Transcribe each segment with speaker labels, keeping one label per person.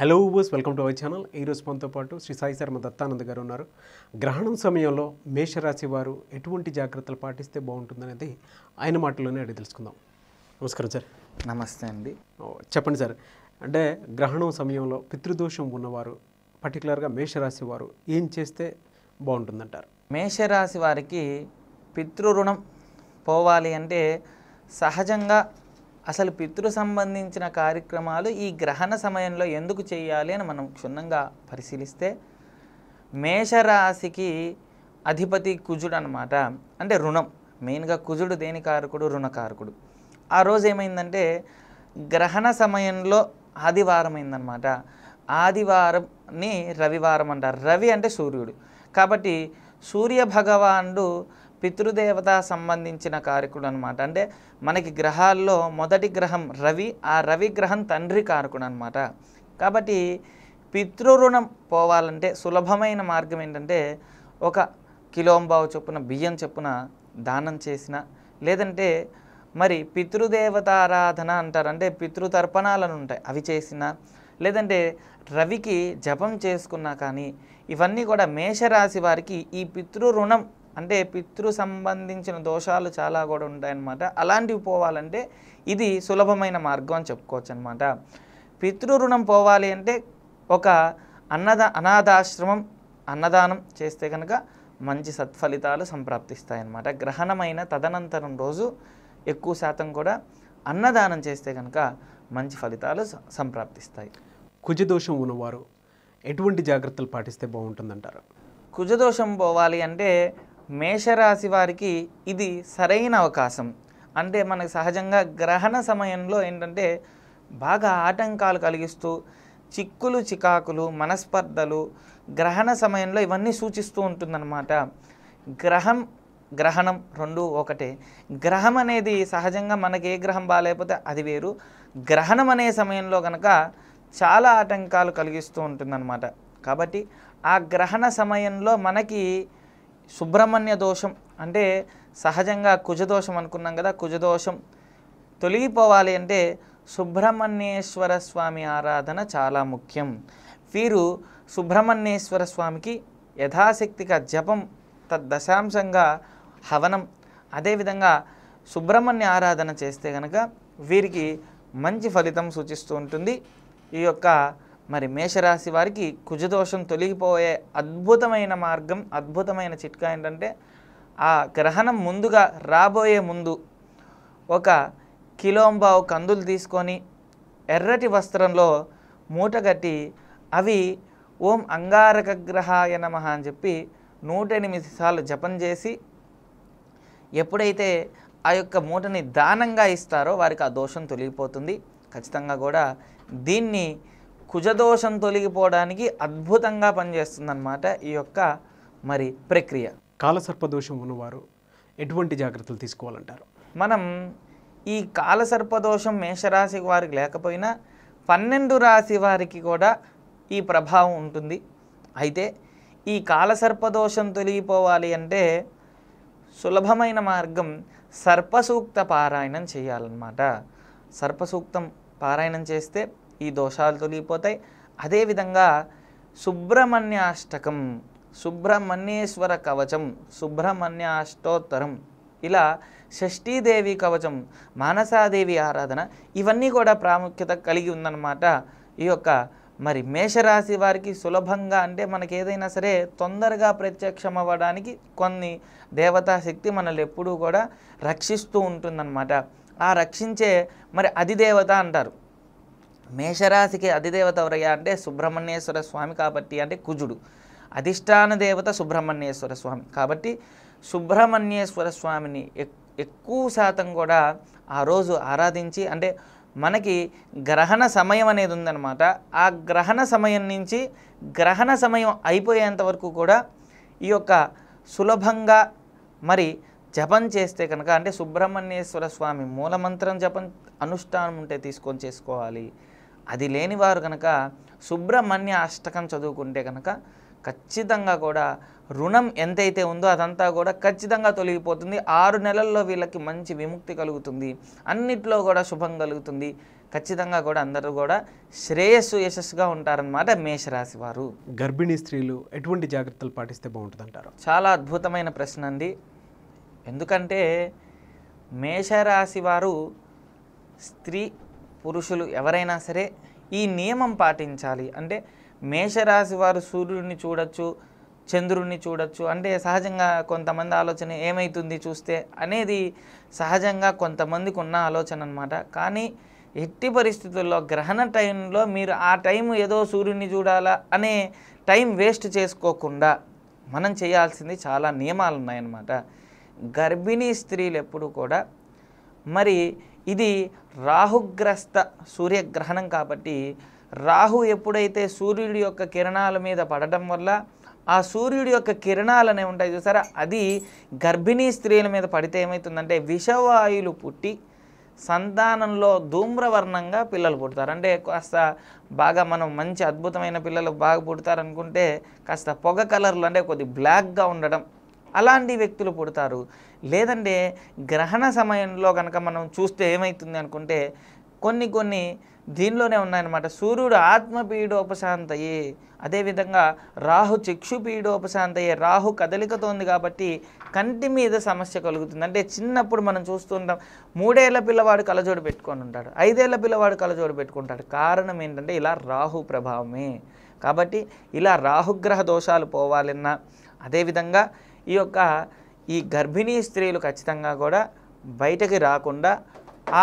Speaker 1: hello boss welcome to our channel ఈరోజు మనతో పాటు శ్రీ సాయి శర్మ దత్తానంద్ గారు ఉన్నారు గ్రహణం సమయంలో మేషరాశి వారు ఎటువంటి జాగ్రత్తలు పాటిస్తే బాగుంటుందనేది ఆయన మాటలోనే అడిగి తెలుసుకుందాం నమస్కారం సార్ నమస్తే అండి చెప్పండి సార్ అంటే గ్రహణం సమయంలో పితృదోషం ఉన్నవారు పర్టికులర్గా మేషరాశి వారు ఏం చేస్తే బాగుంటుందంటారు
Speaker 2: మేషరాశి వారికి పితృ రుణం పోవాలి అంటే సహజంగా అసలు పితృ సంబంధించిన కార్యక్రమాలు ఈ గ్రహణ సమయంలో ఎందుకు చేయాలి అని మనం క్షుణ్ణంగా పరిశీలిస్తే మేషరాశికి అధిపతి కుజుడు అనమాట అంటే రుణం మెయిన్గా కుజుడు దేని కారకుడు రుణకారకుడు ఆ రోజు ఏమైందంటే గ్రహణ సమయంలో ఆదివారం అయిందనమాట ఆదివారంని రవివారం అంటారు రవి అంటే సూర్యుడు కాబట్టి సూర్య భగవానుడు పితృదేవత సంబంధించిన కారకుడు అనమాట అంటే మనకి గ్రహాల్లో మొదటి గ్రహం రవి ఆ రవి గ్రహం తండ్రి కారకుడు అనమాట కాబట్టి పితృరుణం పోవాలంటే సులభమైన మార్గం ఏంటంటే ఒక కిలోంబావు చొప్పున బియ్యం చొప్పున దానం చేసిన లేదంటే మరి పితృదేవతారాధన అంటారు అంటే పితృతర్పణాలను ఉంటాయి అవి చేసిన లేదంటే రవికి జపం చేసుకున్నా కానీ ఇవన్నీ కూడా మేషరాశి వారికి ఈ పితృ రుణం అంటే పితృ సంబంధించిన దోషాలు చాలా కూడా ఉంటాయన్నమాట అలాంటివి పోవాలంటే ఇది సులభమైన మార్గం అని చెప్పుకోవచ్చు అనమాట పితృ రుణం పోవాలి అంటే ఒక అన్నద అనాథాశ్రమం అన్నదానం చేస్తే కనుక మంచి సత్ఫలితాలు సంప్రాప్తిస్తాయన్నమాట గ్రహణమైన తదనంతరం రోజు ఎక్కువ శాతం కూడా అన్నదానం చేస్తే కనుక మంచి ఫలితాలు సంప్రాప్తిస్తాయి కుజదోషం ఉన్నవారు ఎటువంటి జాగ్రత్తలు పాటిస్తే బాగుంటుందంటారు కుజదోషం పోవాలి అంటే మేషరాశి వారికి ఇది సరైన అవకాశం అంటే మనకు సహజంగా గ్రహణ సమయంలో ఏంటంటే బాగా ఆటంకాలు కలిగిస్తూ చిక్కులు చికాకులు మనస్పర్ధలు గ్రహణ సమయంలో ఇవన్నీ సూచిస్తూ ఉంటుందన్నమాట గ్రహం గ్రహణం రెండు ఒకటే గ్రహం అనేది సహజంగా మనకి ఏ గ్రహం బాగాలేకపోతే అది వేరు గ్రహణం అనే సమయంలో కనుక చాలా ఆటంకాలు కలిగిస్తూ ఉంటుందన్నమాట కాబట్టి ఆ గ్రహణ సమయంలో మనకి సుబ్రహ్మణ్య దోషం అంటే సహజంగా కుజదోషం అనుకున్నాం కదా కుజదోషం తొలగిపోవాలి అంటే సుబ్రహ్మణ్యేశ్వర స్వామి ఆరాధన చాలా ముఖ్యం వీరు సుబ్రహ్మణ్యేశ్వర స్వామికి యథాశక్తిగా జపం తద్దశాంశంగా హవనం అదేవిధంగా సుబ్రహ్మణ్య ఆరాధన చేస్తే కనుక వీరికి మంచి ఫలితం సూచిస్తూ ఉంటుంది ఈ యొక్క మరి మేషరాశి వారికి కుజదోషం తొలగిపోయే అద్భుతమైన మార్గం అద్భుతమైన చిట్కా ఏంటంటే ఆ గ్రహణం ముందుగా రాబోయే ముందు ఒక కిలోంబావు కందులు తీసుకొని ఎర్రటి వస్త్రంలో మూటగట్టి అవి ఓం అంగారక గ్రహాయ నమ అని చెప్పి నూట ఎనిమిది సార్లు జపం చేసి ఎప్పుడైతే ఆ యొక్క మూటని దానంగా ఇస్తారో వారికి ఆ దోషం తొలగిపోతుంది ఖచ్చితంగా కూడా దీన్ని కుజదోషం తొలగిపోవడానికి అద్భుతంగా పనిచేస్తుందన్నమాట ఈ యొక్క మరి ప్రక్రియ కాలసర్పదోషం ఉన్నవారు ఎటువంటి జాగ్రత్తలు తీసుకోవాలంటారు మనం ఈ కాలసర్పదోషం మేషరాశి వారికి లేకపోయినా పన్నెండు రాశి వారికి కూడా ఈ ప్రభావం ఉంటుంది అయితే ఈ కాలసర్పదోషం తొలగిపోవాలి అంటే సులభమైన మార్గం సర్పసూక్త పారాయణం చేయాలన్నమాట సర్పసూక్తం పారాయణం చేస్తే ఈ దోషాలు తొలగిపోతాయి అదేవిధంగా సుబ్రహ్మణ్యాష్టకం సుబ్రహ్మణ్యేశ్వర కవచం సుబ్రహ్మణ్య అష్టోత్తరం ఇలా షష్ఠీదేవి కవచం మానసాదేవి ఆరాధన ఇవన్నీ కూడా ప్రాముఖ్యత కలిగి ఉందన్నమాట ఈ యొక్క మరి మేషరాశి వారికి సులభంగా అంటే మనకి ఏదైనా సరే తొందరగా ప్రత్యక్షం అవ్వడానికి కొన్ని దేవతా శక్తి మనల్ని ఎప్పుడూ కూడా రక్షిస్తూ ఉంటుందన్నమాట ఆ రక్షించే మరి అధిదేవత అంటారు మేషరాశికి అధిదేవత ఎవరయ్యా అంటే సుబ్రహ్మణ్యేశ్వర స్వామి కాబట్టి అంటే కుజుడు అధిష్టాన దేవత సుబ్రహ్మణ్యేశ్వర స్వామి కాబట్టి సుబ్రహ్మణ్యేశ్వర స్వామిని ఎక్కువ శాతం కూడా ఆ రోజు ఆరాధించి అంటే మనకి గ్రహణ సమయం అనేది ఉందన్నమాట ఆ గ్రహణ సమయం నుంచి గ్రహణ సమయం అయిపోయేంత వరకు కూడా ఈ యొక్క సులభంగా మరి జపం చేస్తే కనుక అంటే సుబ్రహ్మణ్యేశ్వర స్వామి మూలమంత్రం జపం అనుష్ఠానం ఉంటే తీసుకొని చేసుకోవాలి అది లేనివారు కనుక సుబ్రహ్మణ్య అష్టకం చదువుకుంటే కనుక ఖచ్చితంగా కూడా రుణం ఎంతైతే ఉందో అదంతా కూడా ఖచ్చితంగా తొలగిపోతుంది ఆరు నెలల్లో వీళ్ళకి మంచి విముక్తి కలుగుతుంది అన్నిట్లో కూడా శుభం కలుగుతుంది ఖచ్చితంగా కూడా అందరూ కూడా శ్రేయస్సు యశస్సుగా ఉంటారనమాట మేషరాశి వారు
Speaker 1: గర్భిణీ స్త్రీలు ఎటువంటి జాగ్రత్తలు పాటిస్తే బాగుంటుంది అంటారు
Speaker 2: చాలా అద్భుతమైన ప్రశ్న అండి ఎందుకంటే మేషరాశి వారు స్త్రీ పురుషులు ఎవరైనా సరే ఈ నియమం పాటించాలి అంటే మేషరాశి వారు సూర్యుడిని చూడొచ్చు చంద్రుణ్ణి చూడొచ్చు అంటే సహజంగా కొంతమంది ఆలోచన ఏమవుతుంది చూస్తే అనేది సహజంగా కొంతమందికి ఉన్న ఆలోచన అనమాట కానీ ఎట్టి పరిస్థితుల్లో గ్రహణ టైంలో మీరు ఆ టైం ఏదో సూర్యుడిని చూడాలా అనే టైం వేస్ట్ చేసుకోకుండా మనం చేయాల్సింది చాలా నియమాలు ఉన్నాయన్నమాట గర్భిణీ స్త్రీలు ఎప్పుడు కూడా మరి ఇది రాహుగ్రస్త సూర్యగ్రహణం కాబట్టి రాహు ఎప్పుడైతే సూర్యుడి యొక్క కిరణాల మీద పడటం వల్ల ఆ సూర్యుడి యొక్క కిరణాలు అనేవి ఉంటాయి చూసారా అది గర్భిణీ స్త్రీల మీద పడితే ఏమవుతుందంటే విషవాయులు పుట్టి సంతానంలో ధూమ్రవర్ణంగా పిల్లలు పుడతారు అంటే కాస్త బాగా మనం మంచి అద్భుతమైన పిల్లలు బాగా పుడతారు అనుకుంటే కాస్త పొగ కలర్లు అంటే కొద్ది బ్లాక్గా ఉండడం అలాంటి వ్యక్తులు పుడతారు లేదంటే గ్రహణ సమయంలో కనుక మనం చూస్తే ఏమవుతుంది అనుకుంటే కొన్ని కొన్ని దీనిలోనే ఉన్నాయన్నమాట సూర్యుడు ఆత్మపీడోపశాంతయ్యే అదేవిధంగా రాహు చక్షుపీడోపశాంతయే రాహు కదలికతోంది కాబట్టి కంటి మీద సమస్య కలుగుతుంది అంటే చిన్నప్పుడు మనం చూస్తుంటాం మూడేళ్ల పిల్లవాడు కలజోడు పెట్టుకొని ఉంటాడు ఐదేళ్ల పిల్లవాడు కలజోడు పెట్టుకుంటాడు కారణం ఏంటంటే ఇలా రాహు ప్రభావమే కాబట్టి ఇలా రాహుగ్రహ దోషాలు పోవాలన్నా అదేవిధంగా ఈ యొక్క ఈ గర్భిణీ స్త్రీలు ఖచ్చితంగా కూడా బయటకి రాకుండా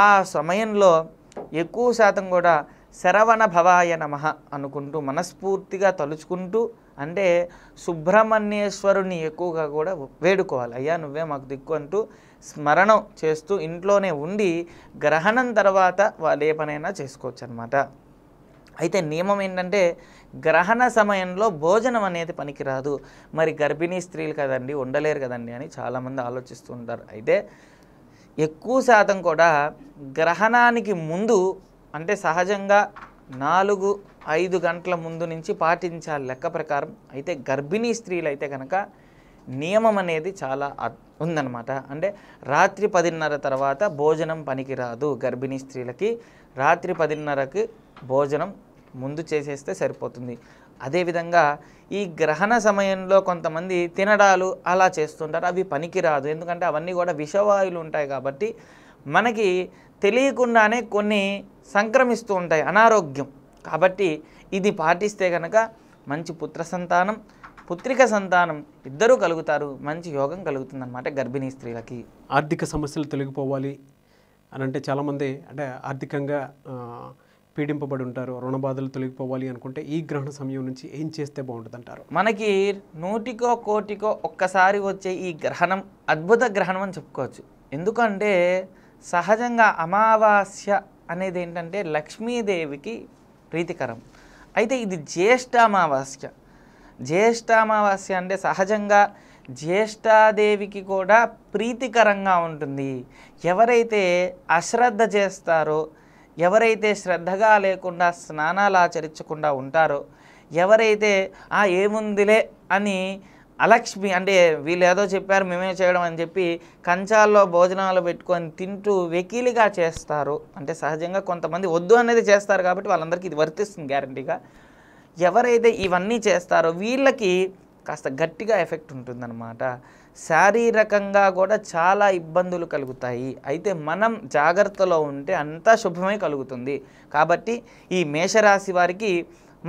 Speaker 2: ఆ సమయంలో ఎక్కువ శాతం కూడా శరవణ భవాయ నమ అనుకుంటూ మనస్ఫూర్తిగా తలుచుకుంటూ అంటే సుబ్రహ్మణ్యేశ్వరుని ఎక్కువగా కూడా వేడుకోవాలి అయ్యా నువ్వే మాకు దిక్కు అంటూ స్మరణం చేస్తూ ఇంట్లోనే ఉండి గ్రహణం తర్వాత వాళ్ళు ఏ పనైనా చేసుకోవచ్చు అనమాట అయితే నియమం ఏంటంటే గ్రహణ సమయంలో భోజనం అనేది పనికిరాదు మరి గర్భిణీ స్త్రీలు కదండి ఉండలేరు కదండి అని చాలామంది ఆలోచిస్తూ ఉంటారు అయితే ఎక్కువ శాతం కూడా గ్రహణానికి ముందు అంటే సహజంగా నాలుగు ఐదు గంటల ముందు నుంచి పాటించాలి లెక్క ప్రకారం అయితే గర్భిణీ స్త్రీలు అయితే కనుక నియమం అనేది చాలా ఉందన్నమాట అంటే రాత్రి పదిన్నర తర్వాత భోజనం పనికిరాదు గర్భిణీ స్త్రీలకి రాత్రి పదిన్నరకి భోజనం ముందు చేసేస్తే సరిపోతుంది అదేవిధంగా ఈ గ్రహణ సమయంలో కొంతమంది తినడాలు అలా చేస్తుంటారు అవి పనికిరాదు ఎందుకంటే అవన్నీ కూడా విషవాయువులు ఉంటాయి కాబట్టి మనకి తెలియకుండానే కొన్ని సంక్రమిస్తూ ఉంటాయి అనారోగ్యం కాబట్టి ఇది పాటిస్తే కనుక మంచి పుత్ర సంతానం పుత్రిక సంతానం ఇద్దరూ కలుగుతారు మంచి యోగం కలుగుతుందన్నమాట గర్భిణీ స్త్రీలకి
Speaker 1: ఆర్థిక సమస్యలు తొలగిపోవాలి అని అంటే చాలామంది అంటే ఆర్థికంగా పీడింపబడి ఉంటారు రుణబాధలు తొలగిపోవాలి అనుకుంటే
Speaker 2: ఈ గ్రహణ సమయం నుంచి ఏం చేస్తే బాగుంటుంది అంటారు మనకి నూటికో కోటికో ఒక్కసారి వచ్చే ఈ గ్రహణం అద్భుత గ్రహణం అని చెప్పుకోవచ్చు ఎందుకంటే సహజంగా అమావాస్య అనేది ఏంటంటే లక్ష్మీదేవికి ప్రీతికరం అయితే ఇది జ్యేష్ఠ అమావాస్య జ్యేష్ఠ అమావాస్య అంటే సహజంగా జ్యేష్ఠాదేవికి కూడా ప్రీతికరంగా ఉంటుంది ఎవరైతే అశ్రద్ధ చేస్తారో ఎవరైతే శ్రద్ధగా లేకుండా స్నానాలు ఆచరించకుండా ఉంటారో ఎవరైతే ఆ ఏముందిలే అని అలక్ష్మి అంటే వీళ్ళు ఏదో చెప్పారు మేమే చేయడం అని చెప్పి కంచాల్లో భోజనాలు పెట్టుకొని తింటూ వెకీలిగా చేస్తారు అంటే సహజంగా కొంతమంది వద్దు అనేది చేస్తారు కాబట్టి వాళ్ళందరికీ ఇది వర్తిస్తుంది గ్యారంటీగా ఎవరైతే ఇవన్నీ చేస్తారో వీళ్ళకి కాస్త గట్టిగా ఎఫెక్ట్ ఉంటుందన్నమాట శారీరకంగా కూడా చాలా ఇబ్బందులు కలుగుతాయి అయితే మనం జాగ్రత్తలో ఉంటే అంతా శుభమై కలుగుతుంది కాబట్టి ఈ మేషరాశి వారికి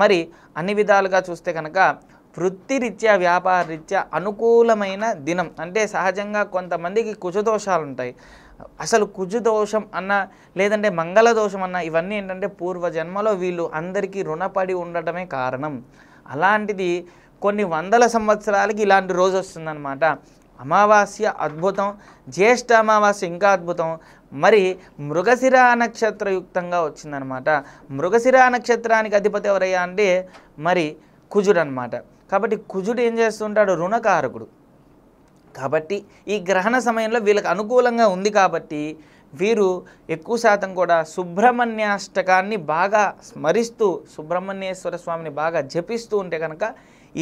Speaker 2: మరి అన్ని విధాలుగా చూస్తే కనుక వృత్తిరీత్యా వ్యాపార రీత్యా అనుకూలమైన దినం అంటే సహజంగా కొంతమందికి కుజదోషాలు ఉంటాయి అసలు దోషం అన్న లేదంటే మంగళ దోషం అన్న ఇవన్నీ ఏంటంటే పూర్వజన్మలో వీళ్ళు అందరికీ రుణపడి ఉండటమే కారణం అలాంటిది కొన్ని వందల సంవత్సరాలకి ఇలాంటి రోజు వస్తుందన్నమాట అమావాస్య అద్భుతం జ్యేష్ఠ అమావాస్య ఇంకా అద్భుతం మరి మృగశిర నక్షత్రయుక్తంగా వచ్చిందనమాట మృగశిర నక్షత్రానికి అధిపతి ఎవరయ్యా అంటే మరి కుజుడు అనమాట కాబట్టి కుజుడు ఏం చేస్తుంటాడు రుణకారకుడు కాబట్టి ఈ గ్రహణ సమయంలో వీళ్ళకి అనుకూలంగా ఉంది కాబట్టి వీరు ఎక్కువ శాతం కూడా సుబ్రహ్మణ్యాష్టకాన్ని బాగా స్మరిస్తూ సుబ్రహ్మణ్యేశ్వర స్వామిని బాగా జపిస్తూ ఉంటే కనుక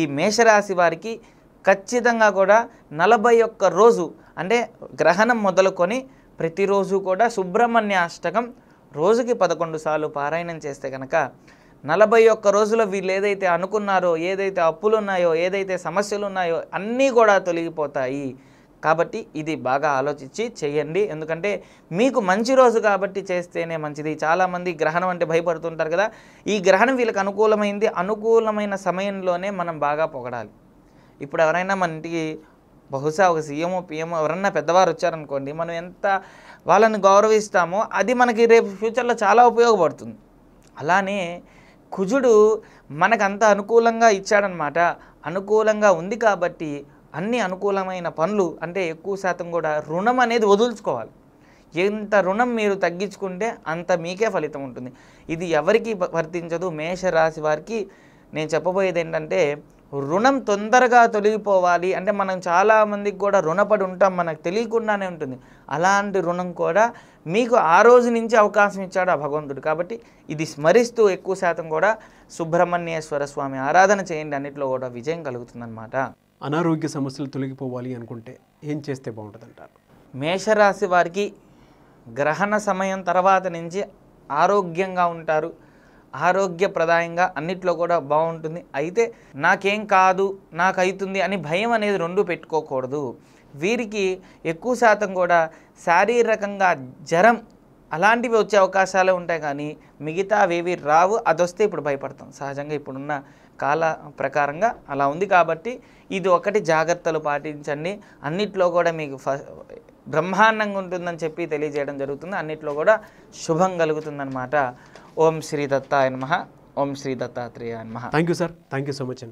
Speaker 2: ఈ మేషరాశి వారికి ఖచ్చితంగా కూడా నలభై ఒక్క రోజు అంటే గ్రహణం మొదలుకొని ప్రతిరోజు కూడా సుబ్రహ్మణ్య అష్టకం రోజుకి పదకొండు సార్లు పారాయణం చేస్తే కనుక నలభై ఒక్క రోజులో వీళ్ళు ఏదైతే అనుకున్నారో ఏదైతే అప్పులు ఉన్నాయో ఏదైతే సమస్యలు ఉన్నాయో అన్నీ కూడా తొలగిపోతాయి కాబట్టి ఇది బాగా ఆలోచించి చేయండి ఎందుకంటే మీకు మంచి రోజు కాబట్టి చేస్తేనే మంచిది చాలామంది గ్రహణం అంటే భయపడుతుంటారు కదా ఈ గ్రహణం వీళ్ళకి అనుకూలమైంది అనుకూలమైన సమయంలోనే మనం బాగా పొగడాలి ఇప్పుడు ఎవరైనా మన ఇంటికి బహుశా ఒక సీఎమో పిఎంఓ ఎవరన్నా పెద్దవారు వచ్చారనుకోండి మనం ఎంత వాళ్ళని గౌరవిస్తామో అది మనకి రేపు ఫ్యూచర్లో చాలా ఉపయోగపడుతుంది అలానే కుజుడు మనకంత అనుకూలంగా ఇచ్చాడనమాట అనుకూలంగా ఉంది కాబట్టి అన్ని అనుకూలమైన పనులు అంటే ఎక్కువ శాతం కూడా రుణం అనేది వదులుచుకోవాలి ఎంత రుణం మీరు తగ్గించుకుంటే అంత మీకే ఫలితం ఉంటుంది ఇది ఎవరికి వర్తించదు మేషరాశి వారికి నేను చెప్పబోయేది ఏంటంటే రుణం తొందరగా తొలగిపోవాలి అంటే మనం చాలామందికి కూడా రుణపడి ఉంటాం మనకు తెలియకుండానే ఉంటుంది అలాంటి రుణం కూడా మీకు ఆ రోజు నుంచి అవకాశం ఇచ్చాడు ఆ భగవంతుడు కాబట్టి ఇది స్మరిస్తూ ఎక్కువ శాతం కూడా సుబ్రహ్మణ్యేశ్వర స్వామి ఆరాధన చేయండి అన్నింటిలో కూడా విజయం కలుగుతుందన్నమాట
Speaker 1: అనారోగ్య సమస్యలు తొలగిపోవాలి
Speaker 2: అనుకుంటే ఏం చేస్తే బాగుంటుంది అంటారు మేషరాశి వారికి గ్రహణ సమయం తర్వాత నుంచి ఆరోగ్యంగా ఉంటారు ఆరోగ్యప్రదాయంగా అన్నిట్లో కూడా బాగుంటుంది అయితే నాకేం కాదు నాకైతుంది అని భయం అనేది రెండు పెట్టుకోకూడదు వీరికి ఎక్కువ శాతం కూడా శారీరకంగా జ్వరం అలాంటివి వచ్చే అవకాశాలే ఉంటాయి కానీ మిగతా అవేవి రావు అదొస్తే ఇప్పుడు భయపడతాం సహజంగా ఇప్పుడున్న కాల ప్రకారంగా అలా ఉంది కాబట్టి ఇది ఒకటి జాగ్రత్తలు పాటించండి అన్నిట్లో కూడా మీకు బ్రహ్మాండంగా ఉంటుందని చెప్పి తెలియజేయడం జరుగుతుంది అన్నిట్లో కూడా శుభం కలుగుతుందన్నమాట ఓం శ్రీ దత్తాయ ఓం శ్రీ దత్తాత్రేయ నమ
Speaker 1: thank you sir thank you so much అండి